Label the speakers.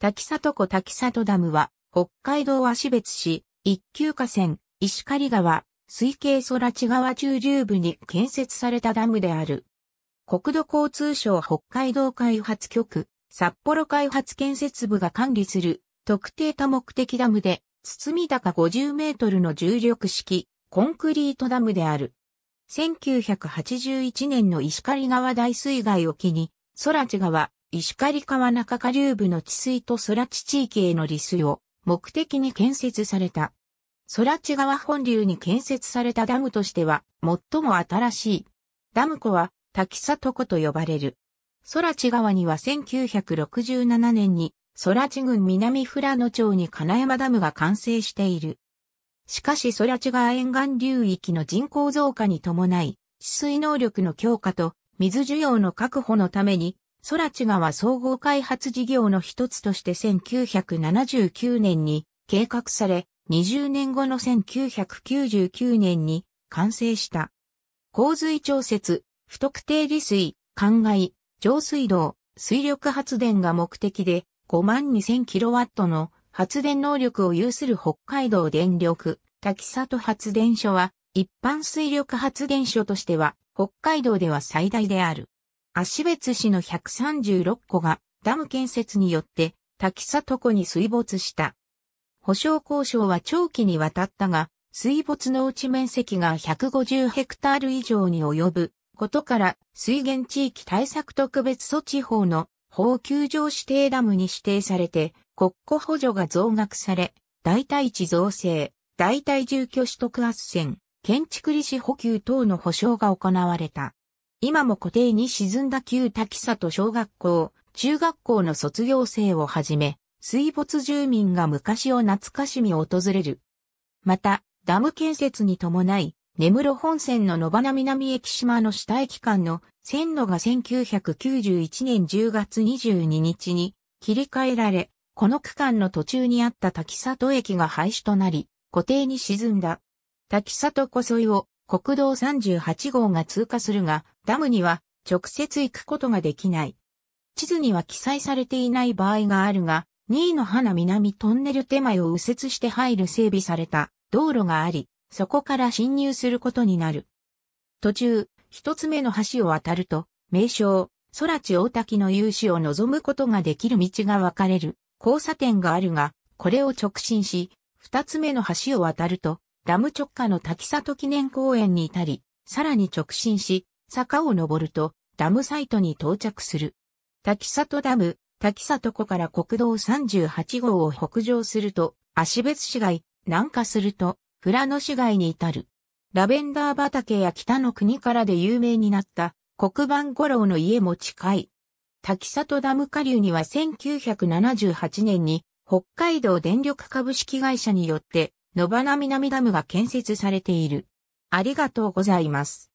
Speaker 1: 滝里湖滝里ダムは、北海道芦別市、一級河川、石狩川、水系空地川中流部に建設されたダムである。国土交通省北海道開発局、札幌開発建設部が管理する特定多目的ダムで、堤高50メートルの重力式コンクリートダムである。1981年の石狩川大水害を機に、空地川、石狩川中下流部の治水と空地地域への利水を目的に建設された。空地川本流に建設されたダムとしては最も新しい。ダム湖は滝里湖と呼ばれる。空地川には1967年に空地郡南富良野町に金山ダムが完成している。しかし空地川沿岸流域の人口増加に伴い、治水能力の強化と水需要の確保のために空知川総合開発事業の一つとして1979年に計画され、20年後の1999年に完成した。洪水調節、不特定利水、灌漑、上水道、水力発電が目的で5万 2000kW の発電能力を有する北海道電力滝里発電所は一般水力発電所としては北海道では最大である。足別市の136戸がダム建設によって滝里湖に水没した。保証交渉は長期にわたったが、水没のうち面積が150ヘクタール以上に及ぶことから水源地域対策特別措置法の法救場指定ダムに指定されて国庫補助が増額され、代替地造成、代替住居取得圧線、建築利子補給等の保証が行われた。今も固定に沈んだ旧滝里小学校、中学校の卒業生をはじめ、水没住民が昔を懐かしみ訪れる。また、ダム建設に伴い、根室本線の野花南駅島の下駅間の線路が1991年10月22日に切り替えられ、この区間の途中にあった滝里駅が廃止となり、固定に沈んだ。滝里こそいを国道38号が通過するが、ダムには直接行くことができない。地図には記載されていない場合があるが、位の花南トンネル手前を右折して入る整備された道路があり、そこから侵入することになる。途中、一つ目の橋を渡ると、名称、空地大滝の有志を望むことができる道が分かれる交差点があるが、これを直進し、二つ目の橋を渡ると、ダム直下の滝里記念公園に至り、さらに直進し、坂を登ると、ダムサイトに到着する。滝里ダム、滝里湖から国道38号を北上すると、足別市街、南下すると、富良野市街に至る。ラベンダー畑や北の国からで有名になった黒板五郎の家も近い。滝里ダム下流には1978年に北海道電力株式会社によって野花南ダムが建設されている。ありがとうございます。